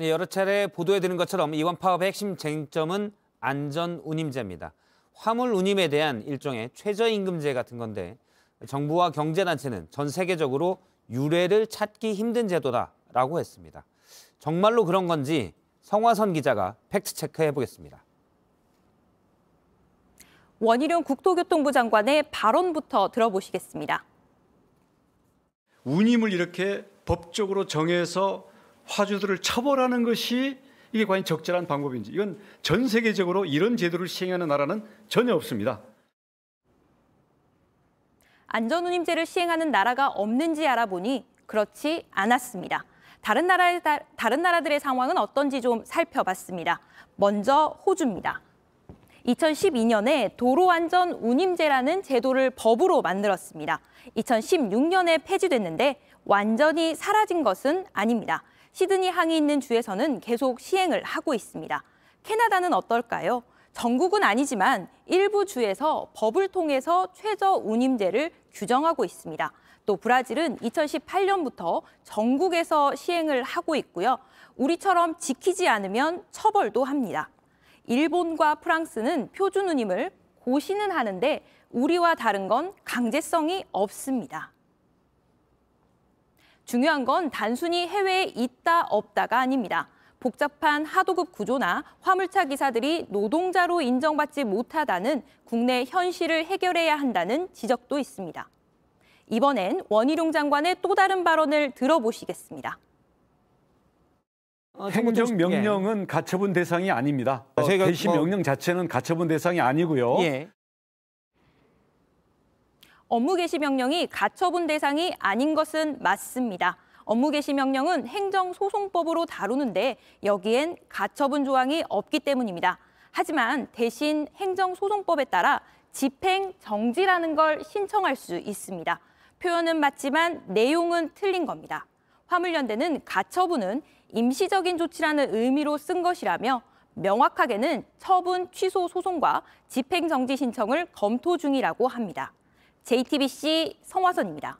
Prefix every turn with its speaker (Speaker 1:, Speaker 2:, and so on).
Speaker 1: 네, 여러 차례 보도해드린 것처럼 이번 파업의 핵심 쟁점은 안전 운임제입니다. 화물 운임에 대한 일종의 최저임금제 같은 건데 정부와 경제단체는 전 세계적으로 유례를 찾기 힘든 제도다라고 했습니다. 정말로 그런 건지 성화선 기자가 팩트체크해 보겠습니다.
Speaker 2: 원희룡 국토교통부 장관의 발언부터 들어보시겠습니다.
Speaker 1: 운임을 이렇게 법적으로 정해서 화주들을 처벌하는 것이 이게 과연 적절한 방법인지 이건 전 세계적으로 이런 제도를 시행하는 나라는 전혀 없습니다.
Speaker 2: 안전운임제를 시행하는 나라가 없는지 알아보니 그렇지 않았습니다. 다른, 나라의, 다른 나라들의 상황은 어떤지 좀 살펴봤습니다. 먼저 호주입니다. 2012년에 도로안전운임제라는 제도를 법으로 만들었습니다. 2016년에 폐지됐는데 완전히 사라진 것은 아닙니다. 시드니 항이 있는 주에서는 계속 시행을 하고 있습니다. 캐나다는 어떨까요? 전국은 아니지만 일부 주에서 법을 통해서 최저 운임제를 규정하고 있습니다. 또 브라질은 2018년부터 전국에서 시행을 하고 있고요. 우리처럼 지키지 않으면 처벌도 합니다. 일본과 프랑스는 표준 운임을 고시는 하는데 우리와 다른 건 강제성이 없습니다. 중요한 건 단순히 해외에 있다 없다가 아닙니다. 복잡한 하도급 구조나 화물차 기사들이 노동자로 인정받지 못하다는 국내 현실을 해결해야 한다는 지적도 있습니다. 이번엔 원희룡 장관의 또 다른 발언을 들어보시겠습니다.
Speaker 1: 아, 행정명령은 가처분 대상이 아닙니다. 아, 어, 대시 뭐 명령 자체는 가처분 대상이 아니고요. 예.
Speaker 2: 업무 개시 명령이 가처분 대상이 아닌 것은 맞습니다. 업무 개시 명령은 행정소송법으로 다루는데 여기엔 가처분 조항이 없기 때문입니다. 하지만 대신 행정소송법에 따라 집행 정지라는 걸 신청할 수 있습니다. 표현은 맞지만 내용은 틀린 겁니다. 화물연대는 가처분은 임시적인 조치라는 의미로 쓴 것이라며 명확하게는 처분 취소 소송과 집행정지 신청을 검토 중이라고 합니다. JTBC 성화선입니다.